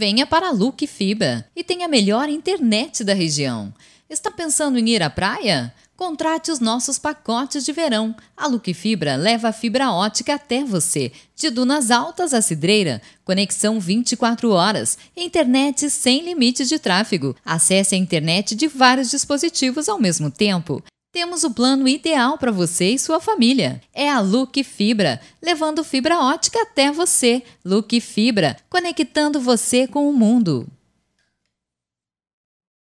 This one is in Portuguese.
Venha para a Luke Fibra e tenha a melhor internet da região. Está pensando em ir à praia? Contrate os nossos pacotes de verão. A Luke Fibra leva a fibra ótica até você, de Dunas Altas à Cidreira, conexão 24 horas, internet sem limite de tráfego. Acesse a internet de vários dispositivos ao mesmo tempo. Temos o plano ideal para você e sua família. É a Look Fibra, levando fibra ótica até você. Look Fibra, conectando você com o mundo.